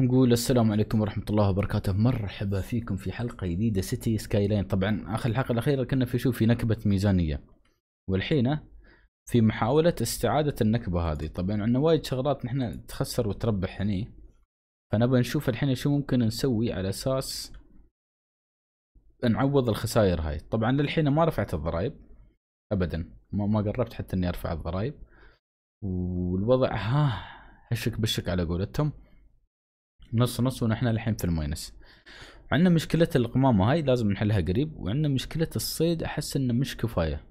نقول السلام عليكم ورحمة الله وبركاته مرحبا فيكم في حلقة جديدة سيتي سكاي لاين طبعا آخر الحلقة الأخيرة كنا في شو في نكبة ميزانية والحين في محاولة استعادة النكبة هذه طبعا عندنا وايد شغلات نحن تخسر وتربح هني فنبغى نشوف الحين شو ممكن نسوي على أساس نعوض الخسائر هاي طبعا للحين ما رفعت الضرائب أبدا ما, ما قربت حتى إني أرفع الضرائب والوضع ها هشك بشك على قولتهم نص نص ونحن الحين في الماينس عندنا مشكلة القمامة هاي لازم نحلها قريب وعندنا مشكلة الصيد أحس إنه مش كفاية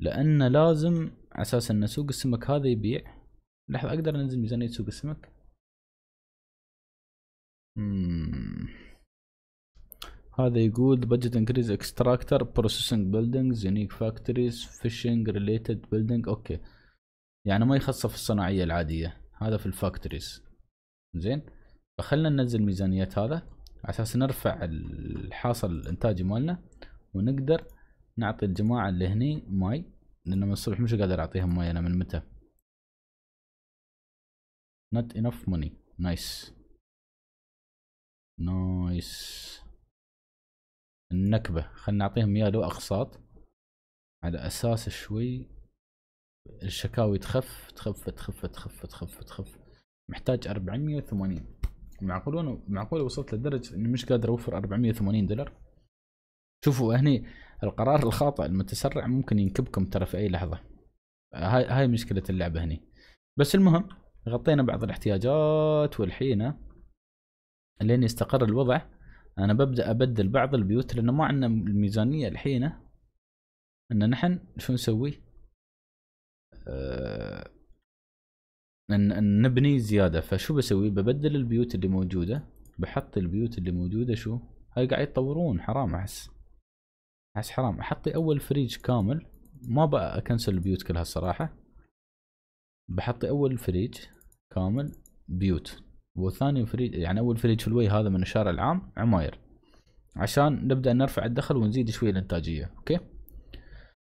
لأن لازم أساس إن سوق السمك هذا يبيع لحظة أقدر أنزل ميزانية سوق السمك هذا يقول budget increase extractor processing buildings unique factories fishing related building اوكي يعني ما يخصه في الصناعية العادية هذا في الفاكتوريز زين فخلنا ننزل ميزانيات هذا على اساس نرفع الحاصل الانتاجي مالنا ونقدر نعطي الجماعة اللي هني ماي لان من الصبح مش قادر اعطيهم ماي انا من متى not enough money نايس نايس النكبة خلنا نعطيهم اياه لو اقساط على اساس شوي الشكاوي تخف تخف تخف تخف تخف تخف محتاج 480 معقول وانا معقول وصلت لدرجه اني مش قادر اوفر 480 دولار شوفوا هني القرار الخاطئ المتسرع ممكن ينكبكم ترى في اي لحظه هاي هاي مشكله اللعبه هني بس المهم غطينا بعض الاحتياجات والحين لين يستقر الوضع انا ببدا ابدل بعض البيوت لانه ما عندنا الميزانيه الحين ان نحن شو نسوي؟ أه ان نبني زياده فشو بسوي ببدل البيوت اللي موجوده بحط البيوت اللي موجوده شو هاي قاعد يتطورون حرام احس احس حرام احطي اول فريج كامل ما بقى اكنسل البيوت كلها الصراحه بحطي اول فريج كامل بيوت وثاني فريج يعني اول فريج في الوي هذا من الشارع العام عماير عشان نبدا نرفع الدخل ونزيد شويه الانتاجيه اوكي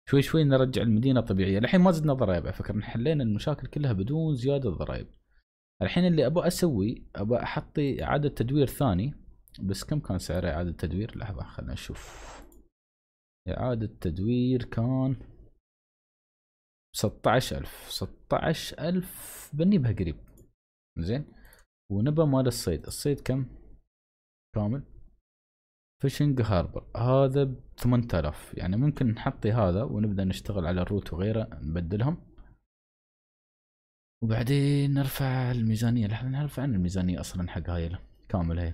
شوي شوي نرجع المدينه طبيعيه الحين ما زدنا ضرائب على فكره حلينا المشاكل كلها بدون زياده ضرائب الحين اللي ابغى اسوي ابغى احط اعاده تدوير ثاني بس كم كان سعر اعاده تدوير لحظه خلنا نشوف اعاده تدوير كان 16000 16000 بها قريب زين ونبى مال الصيد الصيد كم كامل فيشنج هاربر هذا ب 8000 يعني ممكن نحطي هذا ونبدا نشتغل على الروت وغيره نبدلهم وبعدين نرفع الميزانية لحظة نرفع عن الميزانية اصلا حق هاي كامل هي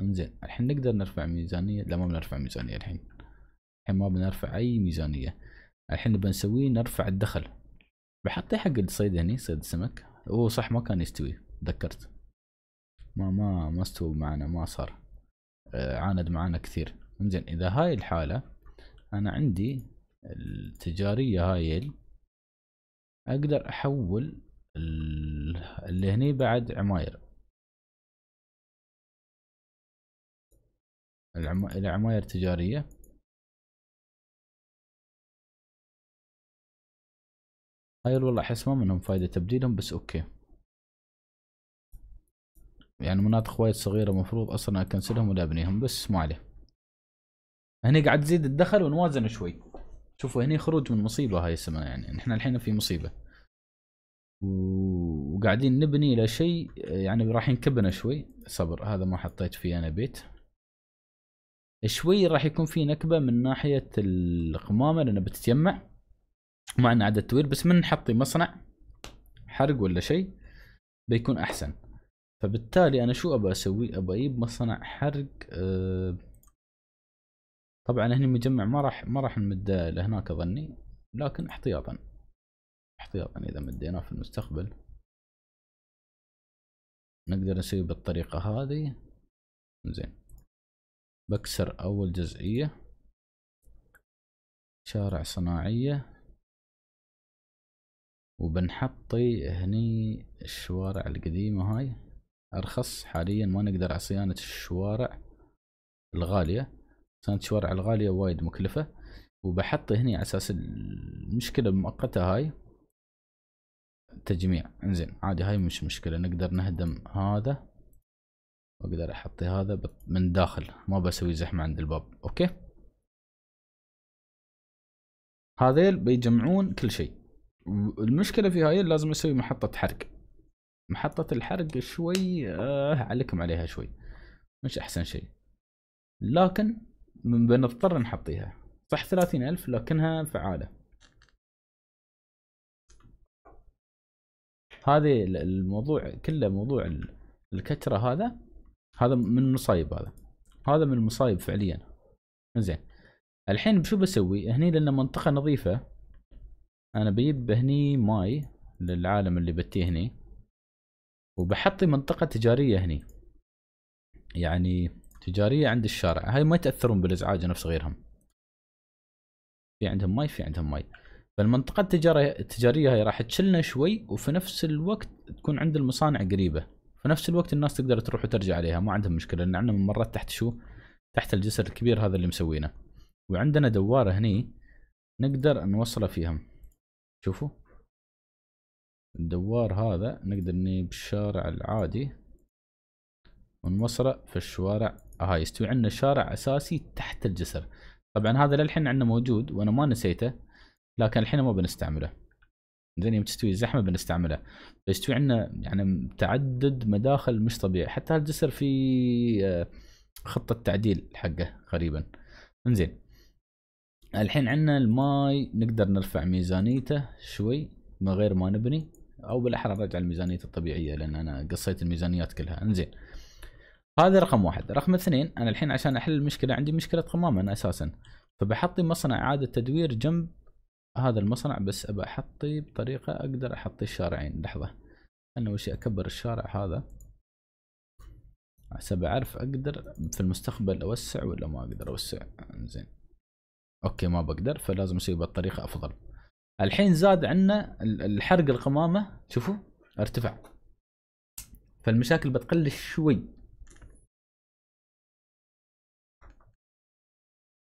انزين الحين نقدر نرفع ميزانية لا ما بنرفع ميزانية الحين الحين ما بنرفع اي ميزانية الحين بنسوي نرفع الدخل بحطي حق الصيد هني صيد السمك هو صح ما كان يستوي تذكرت ما ما ما استوى معنا ما صار عاند معانا كثير انزين اذا هاي الحاله انا عندي التجاريه هاي اقدر احول اللي هني بعد عماير العم... العماير تجارية هاي والله احس ما منهم فايدة تبديلهم بس اوكي يعني مناطق وايد صغيره المفروض اصلا اكنسلهم ولا ابنيهم بس ما عليه هني قاعد تزيد الدخل ونوازن شوي شوفوا هني خروج من مصيبه هاي السماء يعني نحن الحين في مصيبه وقاعدين نبني الى شيء يعني راح ينكبنا شوي صبر هذا ما حطيت فيه انا بيت شوي راح يكون في نكبه من ناحيه القمامه لانه بتتجمع مع انه عدد طويل بس من نحطي مصنع حرق ولا شيء بيكون احسن فبالتالي انا شو ابى اسوي ابى اجيب مصنع حرق أه طبعا هني مجمع ما راح ما راح نمد لهناك اظني لكن احتياطا احتياطا اذا مديناه في المستقبل نقدر نسوي بالطريقه هذه زين بكسر اول جزئيه شارع صناعيه وبنحطي هني الشوارع القديمه هاي أرخص حاليا ما نقدر على صيانة الشوارع الغالية صيانة الشوارع الغالية وايد مكلفة وبحط هني على أساس المشكلة المؤقتة هاي تجميع انزين عادي هاي مش مشكلة نقدر نهدم هذا واقدر احط هذا من داخل ما بسوي زحمة عند الباب اوكي هذيل بيجمعون كل شيء المشكلة في هاي لازم اسوي محطة حرق محطة الحرق شوي آه عليكم عليها شوي مش أحسن شيء لكن بنضطر نحطيها صح ثلاثين ألف لكنها فعالة هذا الموضوع كله موضوع الكترة هذا هذا من المصايب هذا هذا من المصايب فعليا زين الحين شو بسوي هني لان منطقة نظيفة انا بجيب هني ماي للعالم اللي بتيه هني وبحطي منطقة تجارية هني يعني تجارية عند الشارع هاي ما يتأثرون بالإزعاج نفس غيرهم في عندهم ماي في عندهم ماي فالمنطقة التجارية التجارية هاي راح تشلنا شوي وفي نفس الوقت تكون عند المصانع قريبة في نفس الوقت الناس تقدر تروح وترجع عليها ما عندهم مشكلة لأن عندنا ممرات تحت شو تحت الجسر الكبير هذا اللي مسوينه وعندنا دوارة هني نقدر نوصله فيهم شوفوا الدوار هذا نقدر نجيب الشارع العادي ونوصله في الشوارع هاي آه، يستوي عندنا شارع اساسي تحت الجسر طبعا هذا للحين عندنا موجود وانا ما نسيته لكن الحين ما بنستعمله زين يوم تستوي الزحمه بنستعمله فيستوي عندنا يعني تعدد مداخل مش طبيعي حتى الجسر في آه، خطه تعديل حقه قريبا انزين الحين عندنا الماي نقدر نرفع ميزانيته شوي من غير ما نبني او بالاحرى نرجع الميزانية الطبيعيه لان انا قصيت الميزانيات كلها انزين هذا رقم واحد رقم اثنين انا الحين عشان احل المشكله عندي مشكله قمامه انا اساسا فبحطي مصنع اعاده تدوير جنب هذا المصنع بس ابى احطي بطريقه اقدر احط الشارعين لحظه انا وش اكبر الشارع هذا حسب اعرف اقدر في المستقبل اوسع ولا ما اقدر اوسع انزين اوكي ما بقدر فلازم اسوي بالطريقه افضل الحين زاد عندنا الحرق القمامه شوفوا ارتفع فالمشاكل بتقل شوي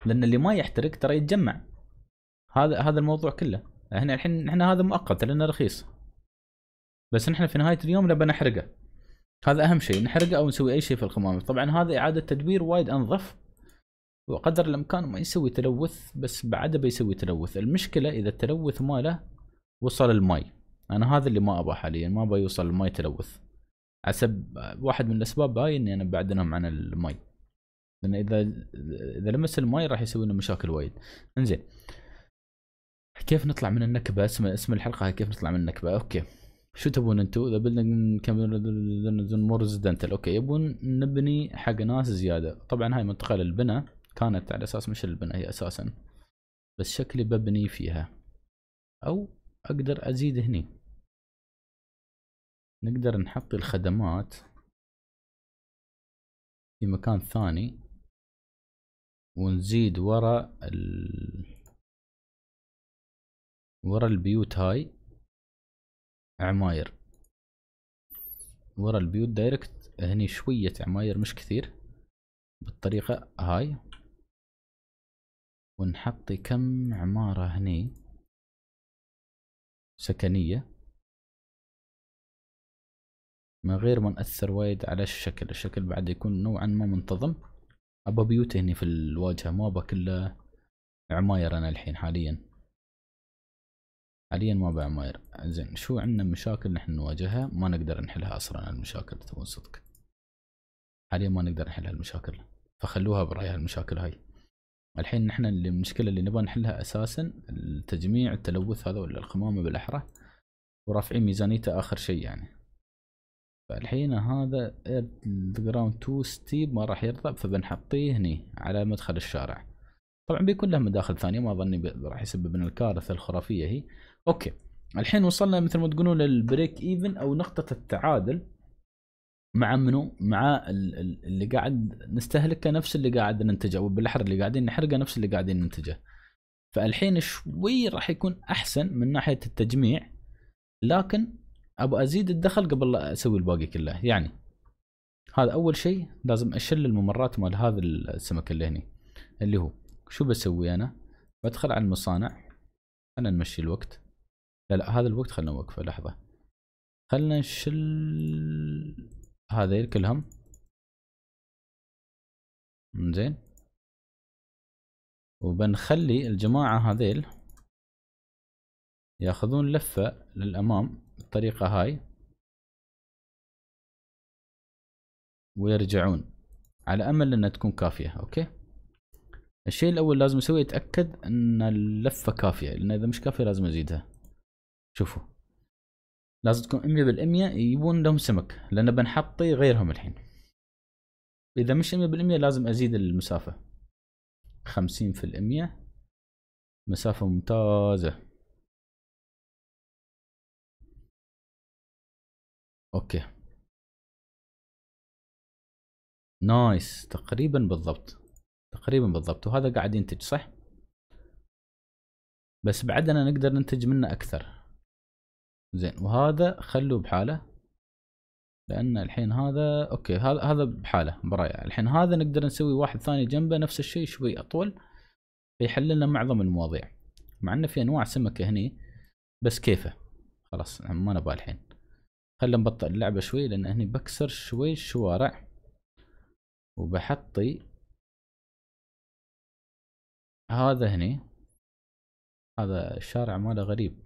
لان اللي ما يحترق ترى يتجمع هذا هذا الموضوع كله احنا الحين احنا هذا مؤقت لانه رخيص بس نحن في نهايه اليوم نبى نحرقه هذا اهم شيء نحرقه او نسوي اي شيء في القمامه طبعا هذا اعاده تدوير وايد انظف وقدر الامكان ما يسوي تلوث بس بعده بيسوي تلوث المشكله اذا التلوث ماله وصل الماي انا هذا اللي ما ابغى حاليا ما ابغى يوصل الماي تلوث حسب واحد من الاسباب هاي اني انا بعدنهم عن الماي لان اذا اذا لمس الماي راح يسوي لنا مشاكل وايد انزين كيف نطلع من النكبه اسم اسم الحلقه هي كيف نطلع من النكبه اوكي شو تبون انتم اذا بدنا نكمل مور ريزيدنتال اوكي يبون نبني حق ناس زياده طبعا هاي منطقه للبناء كانت على اساس مش البنا هي اساسا بس شكلي ببني فيها او اقدر ازيد هني نقدر نحط الخدمات في مكان ثاني ونزيد ورا ال... ورا البيوت هاي عماير ورا البيوت دايركت هني شوية عماير مش كثير بالطريقة هاي ونحط كم عمارة هني سكنية من غير ما نأثر وايد على الشكل الشكل بعد يكون نوعا ما منتظم أبى بيوت هني في الواجهة ما أبى كله عماير أنا الحين حاليا حاليا ما أبى عماير زين شو عندنا مشاكل نحن نواجهها ما نقدر نحلها أصلا المشاكل تكون صدق حاليا ما نقدر نحل هالمشاكل فخلوها براي هالمشاكل هاي الحين نحن المشكله اللي نبغى نحلها اساسا التجميع التلوث هذا ولا القمامه بالاحرى ورافعين ميزانيته اخر شيء يعني فالحين هذا جراوند تو ستيب ما راح يرضى فبنحطيه هني على مدخل الشارع طبعا بيكون له مداخل ثانيه ما اظني راح يسبب لنا الكارثه الخرافيه هي اوكي الحين وصلنا مثل ما تقولون للبريك ايفن او نقطه التعادل مع منو؟ مع اللي قاعد نستهلكه نفس اللي قاعد ننتجه وبالأحرى اللي قاعدين نحرقه نفس اللي قاعدين ننتجه. فالحين شوي راح يكون احسن من ناحيه التجميع لكن ابى ازيد الدخل قبل لا اسوي الباقي كله يعني هذا اول شيء لازم اشل الممرات مال هذا السمك اللي هني اللي هو شو بسوي انا بدخل على المصانع انا نمشي الوقت لا لا هذا الوقت خلنا نوقفه لحظه خلنا نشل هذيل كلهم زين وبنخلي الجماعة هذيل ياخذون لفة للأمام بالطريقة هاي ويرجعون على أمل أنها تكون كافية أوكي الشيء الأول لازم أسويه أتأكد أن اللفة كافية لأن إذا مش كافية لازم أزيدها شوفوا لازم تكون 100% يبون لهم سمك لان بنحطي غيرهم الحين اذا مش 100% لازم ازيد المسافه 50% مسافه ممتازه اوكي نايس تقريبا بالضبط تقريبا بالضبط وهذا قاعد ينتج صح بس بعدنا نقدر ننتج منه اكثر زين وهذا خلوه بحاله لان الحين هذا اوكي هذا هذا بحاله برايا الحين هذا نقدر نسوي واحد ثاني جنبه نفس الشيء شوي اطول فيحل لنا معظم المواضيع مع انه في انواع سمكه هني بس كيفه خلاص نعم، ما نبغى الحين خلينا نبطئ اللعبه شوي لان هني بكسر شوي الشوارع وبحطي هذا هني هذا الشارع ماله غريب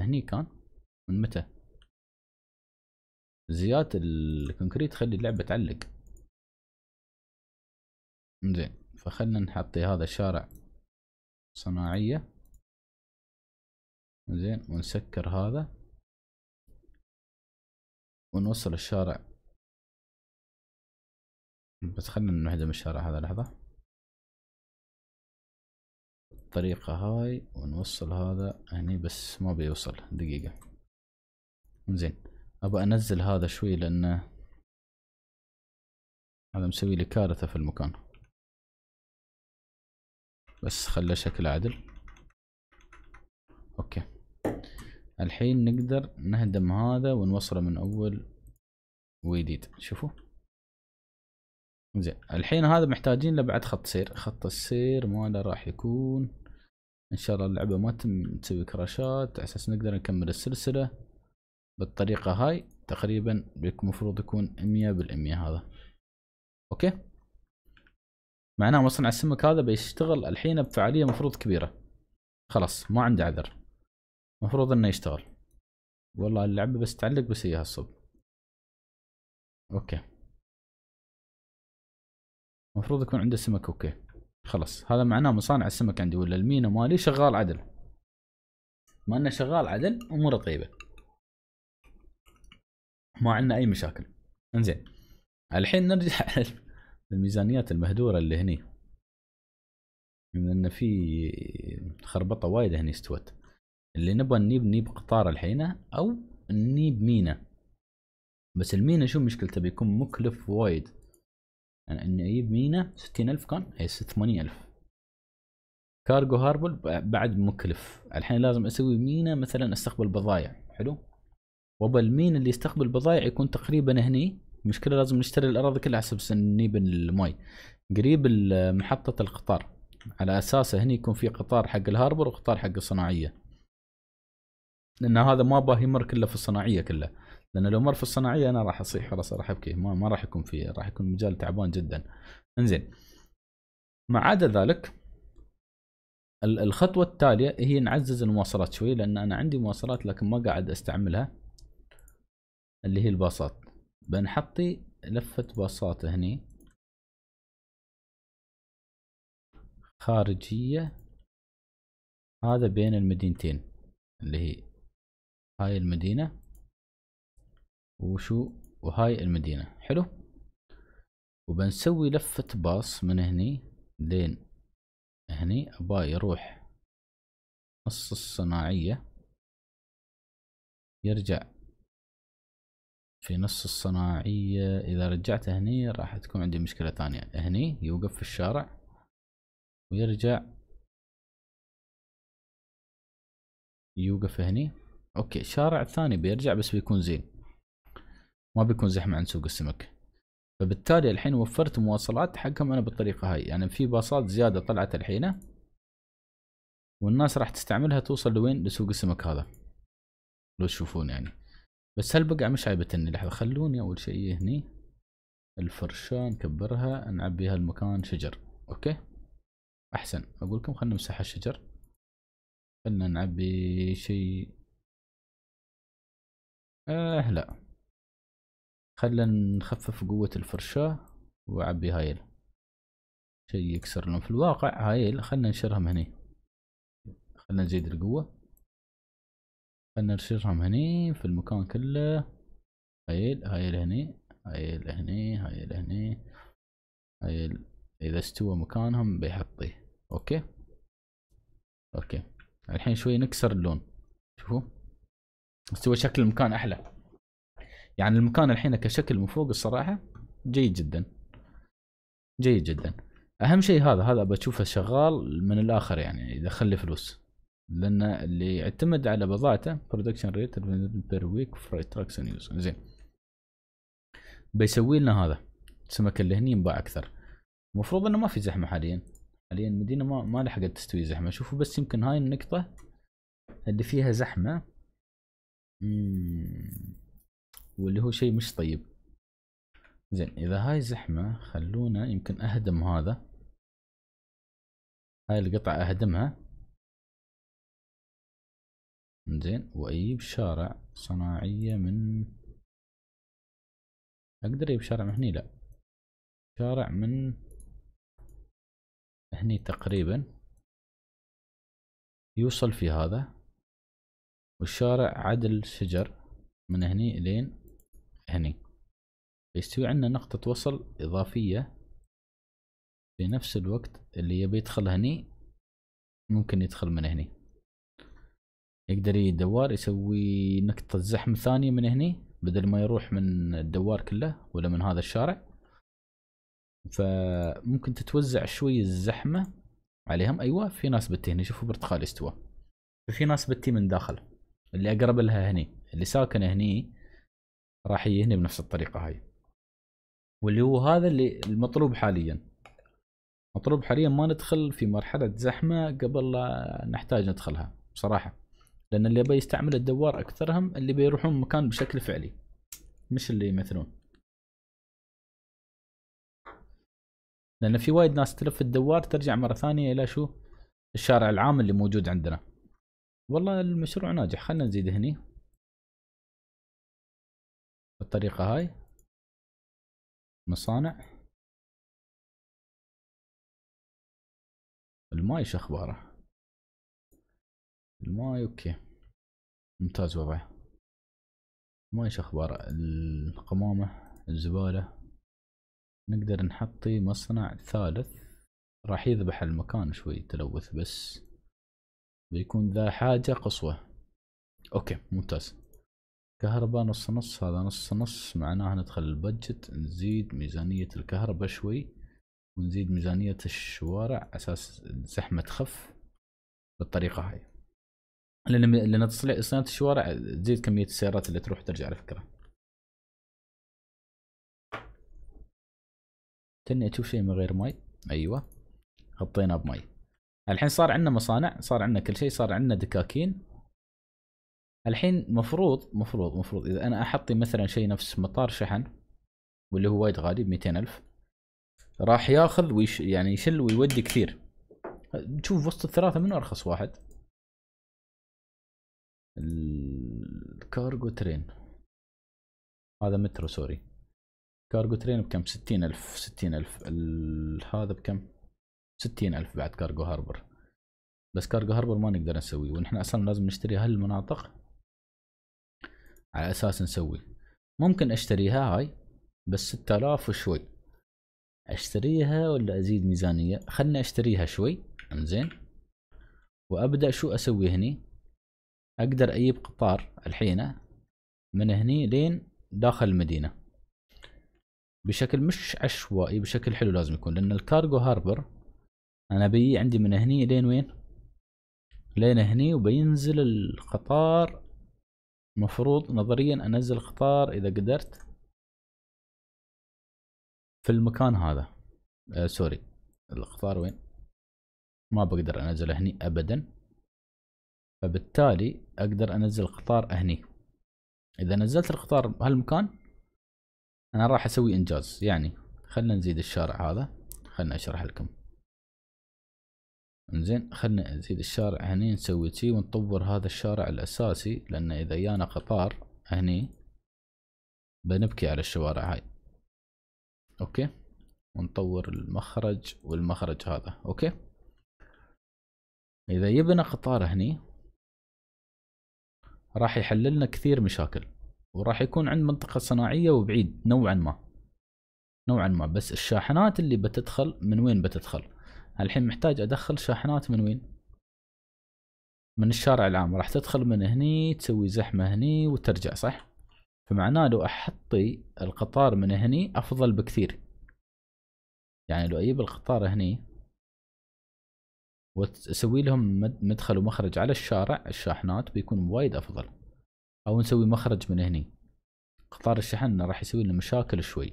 هني كان من متى زيادة الكونكريت تخلي اللعبة تعلق زين فخلنا نحطي هذا الشارع صناعية زين ونسكر هذا ونوصل الشارع بس خلنا نهدم الشارع هذا لحظة الطريقة هاي ونوصل هذا هني بس ما بيوصل دقيقة زين ابى انزل هذا شوي لانه هذا مسوي لي كارثة في المكان بس خله شكل عدل اوكي الحين نقدر نهدم هذا ونوصله من اول وجديد شوفوا زين الحين هذا محتاجين له بعد خط سير خط السير ماله راح يكون ان شاء الله اللعبة ما تسوي كراشات اساس نقدر نكمل السلسلة بالطريقة هاي تقريبا مفروض يكون مية بالمية هذا اوكي معناه مصنع السمك هذا بيشتغل الحين بفعالية مفروض كبيرة خلاص ما عنده عذر مفروض انه يشتغل والله اللعبة بس تعلق بس هي الصب اوكي مفروض يكون عنده سمك اوكي خلاص هذا معناه مصانع السمك عندي ولا المينا مالي شغال عدل ما انه شغال عدل اموره طيبه ما عندنا اي مشاكل انزين الحين نرجع للميزانيات المهدوره اللي هني لان في خربطه وايد هني استوت اللي نبغى نجيب نجيب قطار الحين او نجيب مينا بس المينا شو مشكلته بيكون مكلف وايد يعني اني اجيب مينا ستين الف كان اي ثمانين الف كارجو هاربل بعد مكلف الحين لازم اسوي مينا مثلا استقبل بضايع حلو وبل مين اللي يستقبل بضايع يكون تقريبا هني مشكله لازم نشتري الاراضي كلها حسب سنيب الماي قريب محطه القطار على اساسه هني يكون في قطار حق الهاربر وقطار حق الصناعيه لان هذا ما باه يمر كله في الصناعيه كله لان لو مر في الصناعيه انا راح اصيح خلاص راح ابكي ما, ما راح يكون فيه راح يكون مجال تعبان جدا انزين ما عدا ذلك الخطوه التاليه هي نعزز المواصلات شوي لان انا عندي مواصلات لكن ما قاعد استعملها اللي هي البساط بنحطي لفة بساط هني خارجية هذا بين المدينتين اللي هي هاي المدينة وشو وهاي المدينة حلو وبنسوي لفة باص من هني لين هني ابا يروح نص الصناعية يرجع في نص الصناعية إذا رجعت هني راح تكون عندي مشكلة ثانية هني يوقف في الشارع ويرجع يوقف هني أوكي شارع ثاني بيرجع بس بيكون زين ما بيكون زحمة عن سوق السمك فبالتالي الحين وفرت مواصلات حقهم أنا بالطريقة هاي يعني في باصات زيادة طلعت الحين والناس راح تستعملها توصل لوين لسوق السمك هذا لو تشوفون يعني بس بقع مش عيبتني لحظة خلوني أول شيء هني الفرشاة نكبرها نعبي هالمكان شجر أوكي أحسن أقولكم خلنا نمسح الشجر خلنا نعبي شيء آه لا خلنا نخفف قوة الفرشاة وعبي هايل شيء يكسر لهم في الواقع هايل خلنا نشرهم هني خلنا نزيد القوة خلنا نرشرهم هني في المكان كله هايل هايل هني هايل هني هايل هني هايل اذا استوى مكانهم بيحطيه اوكي اوكي الحين شوي نكسر اللون شوفوا استوى شكل المكان احلى يعني المكان الحين كشكل من فوق الصراحه جيد جدا جيد جدا اهم شيء هذا هذا بشوفه شغال من الاخر يعني اذا خلي فلوس لان اللي يعتمد على بضاعته برودكشن ريت بير ويك فور تراكس نيوز زين بيسوي لنا هذا السمك اللي هني ينباع اكثر المفروض انه ما في زحمه حاليا حاليا المدينه ما ما لحقت تستوي زحمه شوفوا بس يمكن هاي النقطه اللي فيها زحمه واللي هو شيء مش طيب زين اذا هاي زحمه خلونا يمكن اهدم هذا هاي القطعه اهدمها زين واجيب شارع صناعية من اقدر اجيب شارع من هني لا شارع من هني تقريبا يوصل في هذا والشارع عدل شجر من هني لين هني يستوي عندنا نقطة وصل إضافية في نفس الوقت اللي يبي يدخل هني ممكن يدخل من هني يقدر الدوار يسوي نقطة زحمة ثانية من هني بدل ما يروح من الدوار كله ولا من هذا الشارع فممكن تتوزع شوي الزحمة عليهم ايوه في ناس بتي هني شوفوا برتقال استوى في ناس بتي من داخل اللي اقرب لها هني اللي ساكن هني راح يهني بنفس الطريقة هاي واللي هو هذا اللي المطلوب حاليا مطلوب حاليا ما ندخل في مرحلة زحمة قبل لا نحتاج ندخلها بصراحة لان اللي بيستعمل الدوار اكثرهم اللي بيروحون مكان بشكل فعلي مش اللي يمثلون لان في وايد ناس تلف الدوار ترجع مره ثانيه الى شو الشارع العام اللي موجود عندنا والله المشروع ناجح خلينا نزيد هني بالطريقه هاي مصانع الماي شخباره الماي اوكي ممتاز وضعه ما ايش اخبار القمامة الزبالة نقدر نحطي مصنع ثالث راح يذبح المكان شوي تلوث بس بيكون ذا حاجة قصوى اوكي ممتاز كهرباء نص نص هذا نص نص معناها ندخل البجت نزيد ميزانية الكهرباء شوي ونزيد ميزانية الشوارع اساس الزحمة تخف بالطريقة هاي لان لان تصليح صيانه الشوارع تزيد كميه السيارات اللي تروح ترجع على فكره تني اشوف شيء من غير مي ايوه غطيناه بمي الحين صار عندنا مصانع صار عندنا كل شيء صار عندنا دكاكين الحين مفروض مفروض مفروض اذا انا احطي مثلا شيء نفس مطار شحن واللي هو وايد غالي ب ألف راح ياخذ ويش يعني يشل ويودي كثير تشوف وسط الثلاثه منو ارخص واحد الكارغو ترين هذا مترو سوري كارغو ترين بكم ستين ألف ستين ألف هذا بكم ستين ألف بعد كارغو هاربر بس كارغو هاربر ما نقدر نسوي ونحن أصلا لازم نشتري هالمناطق على أساس نسوي ممكن أشتريها هاي بس ستة آلاف وشوي أشتريها ولا أزيد ميزانية خلنا أشتريها شوي انزين وأبدأ شو أسوي هني اقدر اجيب قطار الحين من هني لين داخل المدينه بشكل مش عشوائي بشكل حلو لازم يكون لان الكارغو هاربر انا بي عندي من هني لين وين لين هني وبينزل القطار مفروض نظريا انزل القطار اذا قدرت في المكان هذا آه سوري القطار وين ما بقدر انزله هني ابدا فبالتالي اقدر انزل قطار هني اذا نزلت القطار بهالمكان انا راح اسوي انجاز يعني خلنا نزيد الشارع هذا خلنا اشرح لكم انزين خلنا نزيد الشارع هني نسوي تي ونطور هذا الشارع الاساسي لان اذا يانا قطار هني بنبكي على الشوارع هاي اوكي ونطور المخرج والمخرج هذا اوكي اذا يبنا قطار هني راح يحل لنا كثير مشاكل وراح يكون عند منطقة صناعية وبعيد نوعا ما نوعا ما بس الشاحنات اللي بتدخل من وين بتدخل الحين محتاج ادخل شاحنات من وين من الشارع العام راح تدخل من هني تسوي زحمة هني وترجع صح فمعناه لو احطي القطار من هني افضل بكثير يعني لو اجيب القطار هني وتسوي لهم مدخل ومخرج على الشارع الشاحنات بيكون وايد افضل او نسوي مخرج من هني قطار الشحن راح يسوي لنا مشاكل شوي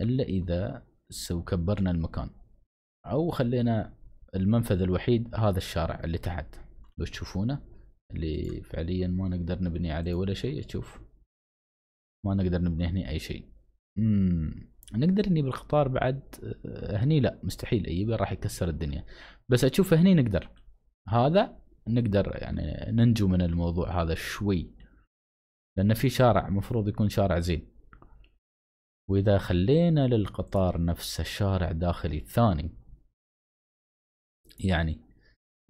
الا اذا سو كبرنا المكان او خلينا المنفذ الوحيد هذا الشارع اللي تحت لو تشوفونه اللي فعليا ما نقدر نبني عليه ولا شيء تشوف ما نقدر نبني هني اي شيء امم نقدر نجيب القطار بعد آه، هني لا مستحيل اجيبه راح يكسر الدنيا بس اشوف هني نقدر هذا نقدر يعني ننجو من الموضوع هذا شوي لان في شارع مفروض يكون شارع زين واذا خلينا للقطار نفس الشارع داخلي الثاني يعني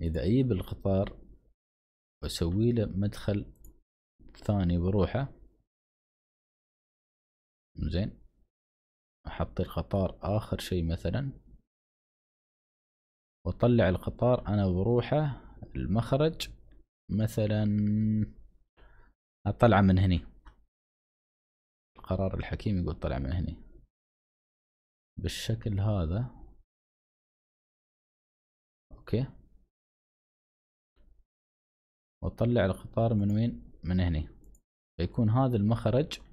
اذا اجيب القطار واسوي له مدخل ثاني بروحه زين احط القطار اخر شيء مثلا واطلع القطار انا بروحه المخرج مثلا اطلع من هني القرار الحكيم يقول طلع من هني بالشكل هذا اوكي واطلع القطار من وين من هني فيكون هذا المخرج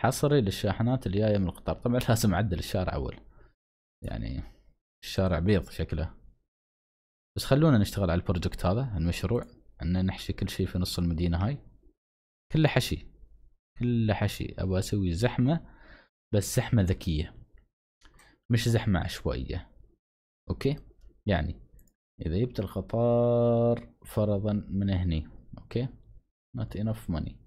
حصري للشاحنات اللي جايه من القطار طبعا لازم اعدل الشارع اول يعني الشارع بيض شكله بس خلونا نشتغل على البروجكت هذا المشروع ان نحشي كل شيء في نص المدينه هاي كله حشي كله حشي ابغى اسوي زحمه بس زحمه ذكيه مش زحمه عشوائيه اوكي يعني اذا جبت القطار فرضا من هني اوكي not enough money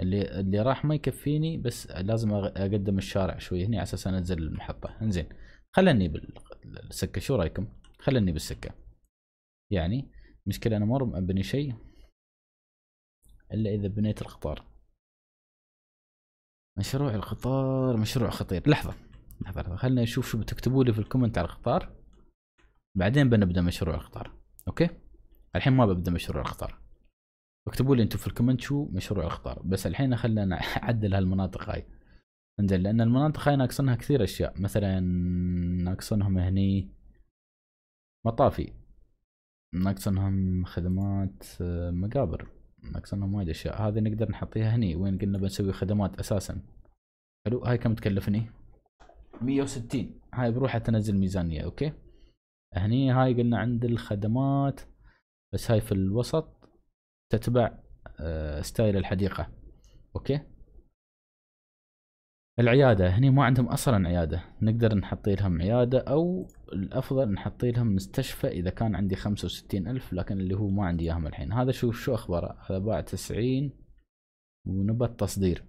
اللي اللي راح ما يكفيني بس لازم اقدم الشارع شوي هنا على اساس انزل المحطه انزين خلني بالسكه شو رايكم خلني بالسكه يعني مشكله انا ما ابني شيء الا اذا بنيت القطار مشروع القطار مشروع خطير لحظه لحظه, لحظة. خلنا نشوف شو بتكتبوا لي في الكومنت على القطار بعدين بنبدا مشروع القطار اوكي الحين ما ببدا مشروع القطار اكتبوا لي انتم في الكومنت شو مشروع اخطر بس الحين خلينا نعدل هالمناطق هاي انزين لان المناطق هاي ناقصنها كثير اشياء مثلا ناقصنهم هني مطافي ناقصنهم خدمات آه، مقابر ناقصنهم وايد اشياء هذه نقدر نحطيها هني وين قلنا بنسوي خدمات اساسا حلو هاي كم تكلفني 160 هاي بروحها تنزل ميزانيه اوكي هني هاي قلنا عند الخدمات بس هاي في الوسط تتبع آه، ستايل الحديقه اوكي العياده هني ما عندهم اصلا عياده نقدر نحط لهم عياده او الافضل نحط لهم مستشفى اذا كان عندي خمسة وستين الف لكن اللي هو ما عندي اياهم الحين هذا شو شو اخباره هذا باع تسعين ونبى التصدير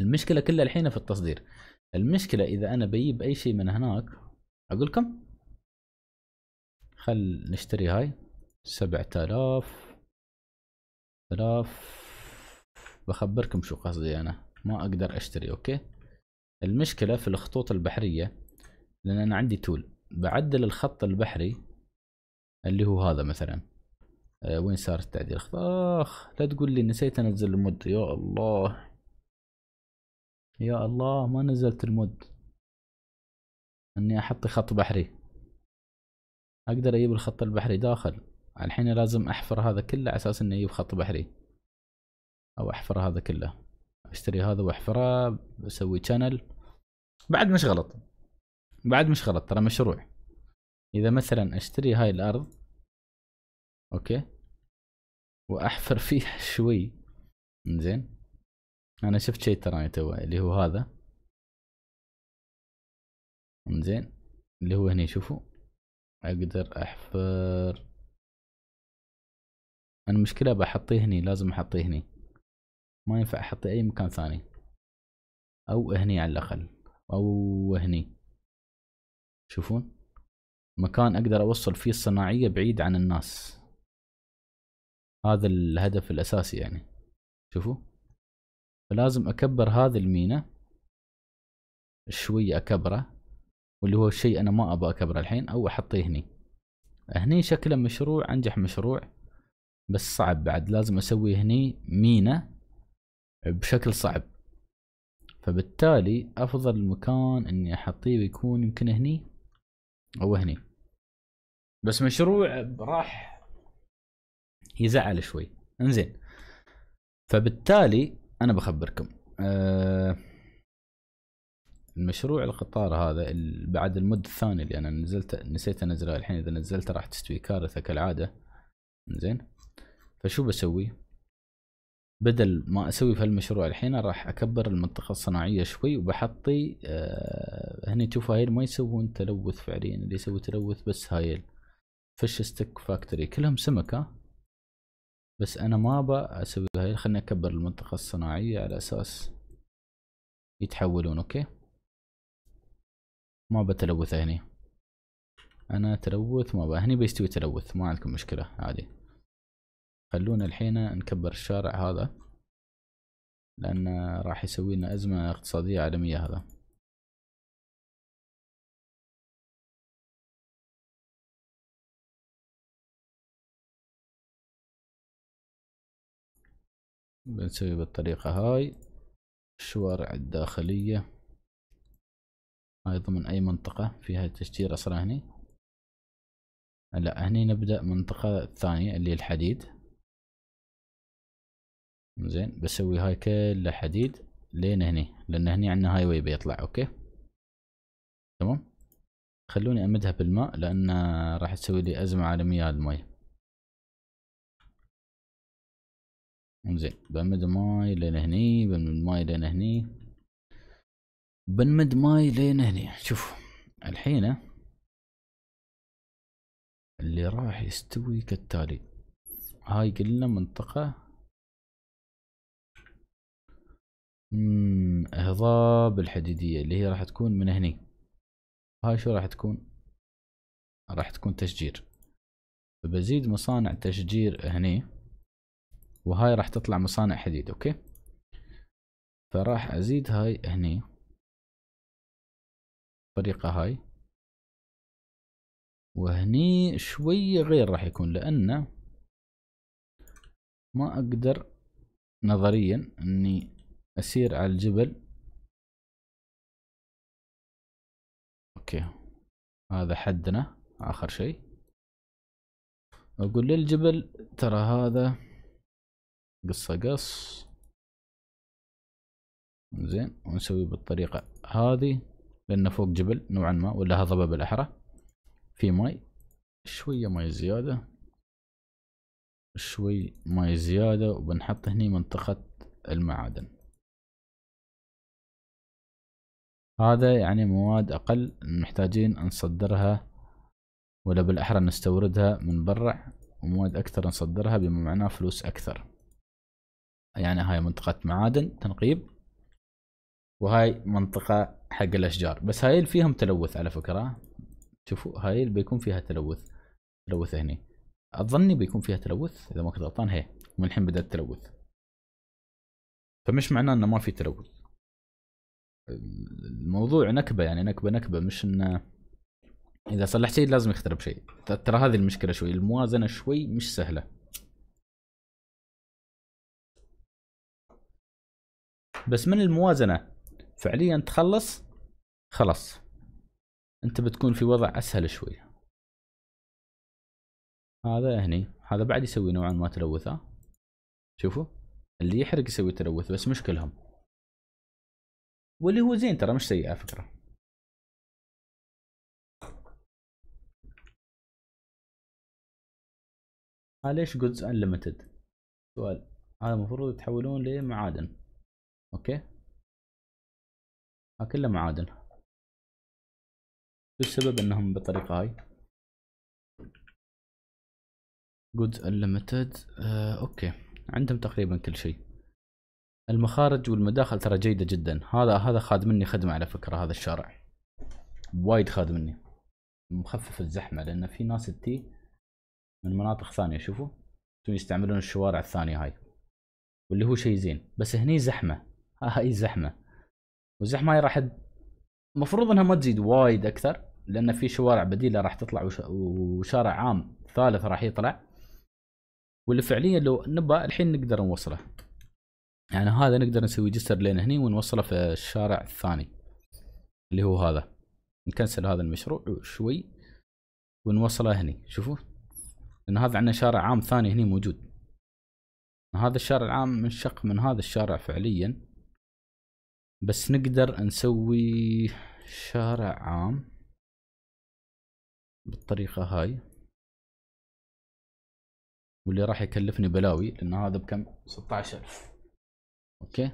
المشكله كلها الحين في التصدير المشكله اذا انا بجيب اي شيء من هناك اقول لكم خل نشتري هاي سبعة آلاف آلاف بخبركم شو قصدي أنا ما أقدر أشتري أوكي المشكلة في الخطوط البحرية لأن أنا عندي تول بعدل الخط البحري اللي هو هذا مثلا أه وين صار التعديل اخ لا تقول لي نسيت انزل المود يا الله يا الله ما نزلت المود اني احط خط بحري اقدر اجيب الخط البحري داخل الحين لازم احفر هذا كله على اساس انه يجيب خط بحري او احفر هذا كله اشتري هذا واحفره اسوي شانل بعد مش غلط بعد مش غلط ترى مشروع اذا مثلا اشتري هاي الارض اوكي واحفر فيها شوي زين انا شفت شيء تراني يعني تو اللي هو هذا زين اللي هو هني شوفوا اقدر احفر انا مشكلة بحطيه هني لازم احطيه هني ما ينفع احط اي مكان ثاني او هني على الاقل او هني شوفون مكان اقدر اوصل فيه الصناعيه بعيد عن الناس هذا الهدف الاساسي يعني شوفوا فلازم اكبر هذا المينا شوي اكبره واللي هو الشيء انا ما ابغى اكبره الحين او احطيه هني هني شكله مشروع انجح مشروع بس صعب بعد لازم اسوي هني مينا بشكل صعب فبالتالي افضل مكان اني احطيه بيكون يمكن هني او هني بس مشروع راح يزعل شوي انزين فبالتالي انا بخبركم أه المشروع القطار هذا بعد المد الثاني اللي انا نزلت نسيت انزله الحين اذا نزلته راح تستوي كارثه كالعاده انزين فشو بسوي بدل ما اسوي في هالمشروع الحين راح اكبر المنطقه الصناعيه شوي وبحطي آه هني تشوف هاي ما يسوون تلوث فعليا اللي يسوي تلوث بس هاي فش ستيك فاكتوري كلهم سمكه بس انا ما ابى اسوي هاي خلني اكبر المنطقه الصناعيه على اساس يتحولون اوكي ما بتلوث هني انا تلوث ما بقى. هني بيستوي تلوث ما عندكم مشكله عادي خلونا الحين نكبر الشارع هذا لأن راح يسوي لنا أزمة اقتصادية عالمية هذا بنسوي بالطريقة هاي الشوارع الداخلية هاي ضمن أي منطقة فيها تشجير أصلا هني لا هني نبدأ منطقة ثانية اللي الحديد زين بسوي هاي كله حديد لين هني لان هني عندنا هاي واي بيطلع اوكي تمام خلوني امدها بالماء لان راح تسوي لي ازمه عالميه مياه الماي زين بمد ماي لين هني بمد ماي لين هني بنمد ماي لين هني شوف الحين اللي راح يستوي كالتالي هاي قلنا منطقة هضاب الحديدية اللي هي راح تكون من هني هاي شو راح تكون راح تكون تشجير فبزيد مصانع تشجير هني وهاي راح تطلع مصانع حديد اوكي فراح ازيد هاي هني الطريقة هاي وهني شوية غير راح يكون لأنه ما أقدر نظريا أني أسير على الجبل أوكي هذا حدنا آخر شيء أقول للجبل ترى هذا قصة قص زين ونسوي بالطريقة هذه لأنه فوق جبل نوعا ما ولا هضبة بالأحرى في ماي شوية ماي زيادة شوي ماي زيادة وبنحط هني منطقة المعادن هذا يعني مواد أقل محتاجين نصدرها ولا بالأحرى نستوردها من برا ومواد أكثر نصدرها بما معناه فلوس أكثر يعني هاي منطقة معادن تنقيب وهاي منطقة حق الأشجار بس هاي اللي فيهم تلوث على فكرة شوفوا هاي اللي بيكون فيها تلوث تلوث هني أظني بيكون فيها تلوث إذا ما كنت غلطان هي من الحين بدأت تلوث فمش معناه إنه ما في تلوث الموضوع نكبه يعني نكبه نكبه مش انه اذا صلحت شيء لازم يخترب شيء ترى هذه المشكله شوي الموازنه شوي مش سهله بس من الموازنه فعليا تخلص خلاص انت بتكون في وضع اسهل شوي هذا هني هذا بعد يسوي نوعا ما تلوث ها شوفوا اللي يحرق يسوي تلوث بس مشكلهم واللي هو زين ترى مش سيء على فكره آه، ليش جودز انليمتد سؤال هذا المفروض يتحولون لمعادن اوكي ها آه، كله معادن شو السبب انهم بالطريقه هاي جودز انليمتد آه، اوكي عندهم تقريبا كل شيء المخارج والمداخل ترى جيده جدا هذا هذا خاد مني خدمه على فكره هذا الشارع وايد خاد مني مخفف الزحمه لان في ناس تي من مناطق ثانيه شوفوا يستعملون الشوارع الثانيه هاي واللي هو شيء زين بس هني زحمه هاي زحمه والزحمه هاي راح المفروض انها ما تزيد وايد اكثر لان في شوارع بديله راح تطلع وشارع عام ثالث راح يطلع واللي فعليا لو نبى الحين نقدر نوصله يعني هذا نقدر نسوي جسر لين هني ونوصله في الشارع الثاني اللي هو هذا نكنسل هذا المشروع شوي ونوصله هني شوفوا لان هذا عندنا شارع عام ثاني هني موجود هذا الشارع العام منشق من هذا الشارع فعليا بس نقدر نسوي شارع عام بالطريقة هاي واللي راح يكلفني بلاوي لان هذا بكم 16000 اوكي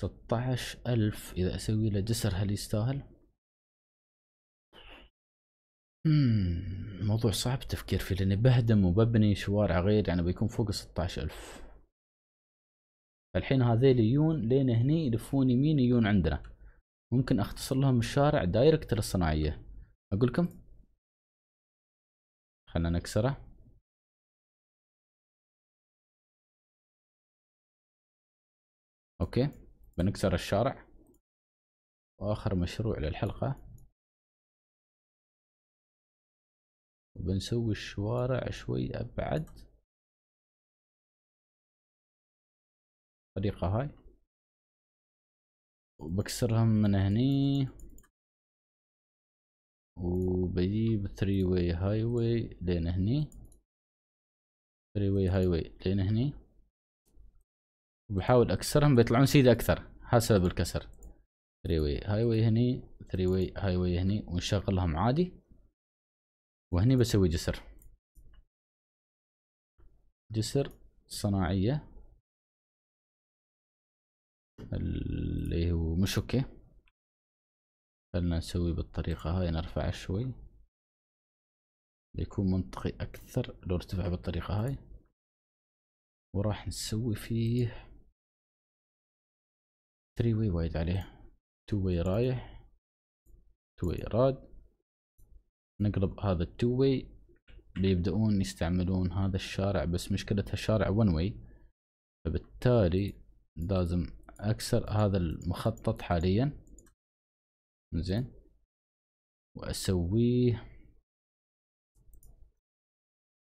16000 اذا اسوي له جسر هل يستاهل مم. موضوع صعب التفكير فيه لاني بهدم وببني شوارع غير يعني بيكون فوق 16000 الحين هذيل يجون لين هني يلفون يمين يجون عندنا ممكن اختصر لهم الشارع دايركت للصناعيه اقول لكم خلنا نكسره اوكي بنكسر الشارع واخر مشروع للحلقة وبنسوي الشوارع شوي ابعد الطريقة هاي وبكسرهم من هني وبجيب ثري واي هاي واي لين هني ثري واي هاي واي لين هني وبحاول اكسرهم بيطلعون سيده اكثر هذا سبب الكسر ثري واي هاي واي هني ثري واي هاي واي هني ونشغلهم عادي وهني بسوي جسر جسر صناعيه اللي هو مش اوكي خلنا نسوي بالطريقة هاي نرفعه شوي بيكون منطقي أكثر لو ارتفع بالطريقة هاي وراح نسوي فيه 3 واي وايد عليه 2 واي رايح 2 واي راد نقلب هذا 2 واي بيبدأون يستعملون هذا الشارع بس مشكلة هالشارع 1 واي فبالتالي لازم أكسر هذا المخطط حاليا زين وأسويه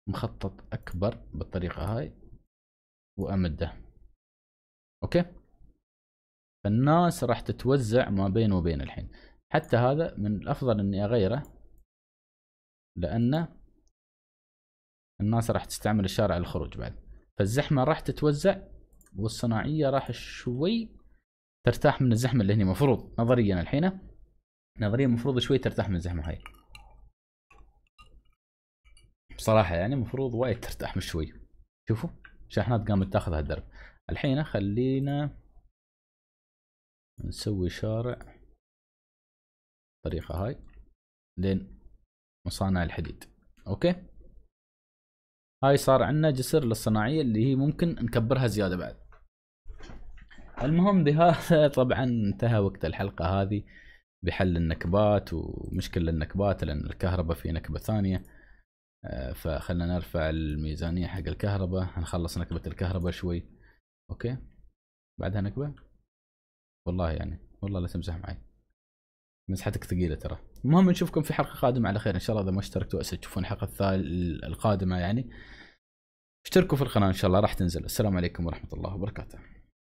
مخطط أكبر بالطريقة هاي وأمده أوكي فالناس راح تتوزع ما بين وبين الحين حتى هذا من الافضل اني اغيره لان الناس راح تستعمل الشارع للخروج بعد فالزحمه راح تتوزع والصناعيه راح شوي ترتاح من الزحمه اللي هنا مفروض نظريا الحين نظريا مفروض شوي ترتاح من الزحمه هاي بصراحه يعني مفروض وايد ترتاح من شوي شوفوا شاحنات قامت تاخذ هالدرب الحين خلينا نسوي شارع طريقة هاي لين مصانع الحديد اوكي هاي صار عندنا جسر للصناعية اللي هي ممكن نكبرها زيادة بعد المهم بهذا طبعا انتهى وقت الحلقة هذه بحل النكبات ومشكلة النكبات لأن الكهرباء في نكبة ثانية آه، فخلنا نرفع الميزانية حق الكهرباء نخلص نكبة الكهرباء شوي أوكي بعدها نكبة والله يعني والله لا تمزح معي مزحتك ثقيله ترى المهم نشوفكم في حلقه قادمه على خير ان شاء الله اذا ما اشتركتوا تشوفون الحلقه القادمه يعني اشتركوا في القناه ان شاء الله راح تنزل السلام عليكم ورحمه الله وبركاته